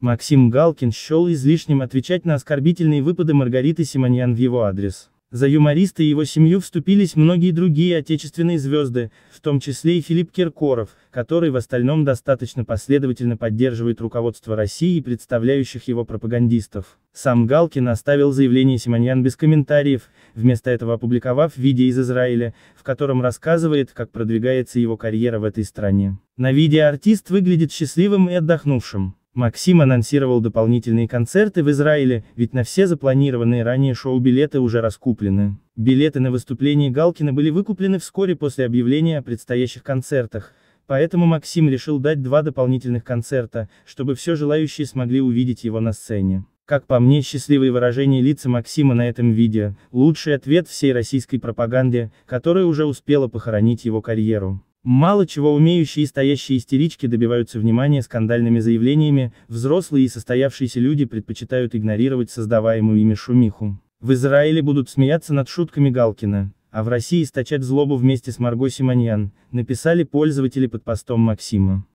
Максим Галкин счел излишним отвечать на оскорбительные выпады Маргариты Симоньян в его адрес. За юмориста и его семью вступились многие другие отечественные звезды, в том числе и Филипп Киркоров, который в остальном достаточно последовательно поддерживает руководство России и представляющих его пропагандистов. Сам Галкин оставил заявление Симоньян без комментариев, вместо этого опубликовав видео из Израиля, в котором рассказывает, как продвигается его карьера в этой стране. На видео артист выглядит счастливым и отдохнувшим. Максим анонсировал дополнительные концерты в Израиле, ведь на все запланированные ранее шоу билеты уже раскуплены. Билеты на выступление Галкина были выкуплены вскоре после объявления о предстоящих концертах, поэтому Максим решил дать два дополнительных концерта, чтобы все желающие смогли увидеть его на сцене. Как по мне, счастливые выражения лица Максима на этом видео – лучший ответ всей российской пропаганде, которая уже успела похоронить его карьеру. Мало чего умеющие и стоящие истерички добиваются внимания скандальными заявлениями, взрослые и состоявшиеся люди предпочитают игнорировать создаваемую ими шумиху. В Израиле будут смеяться над шутками Галкина, а в России источать злобу вместе с Марго Симоньян, написали пользователи под постом Максима.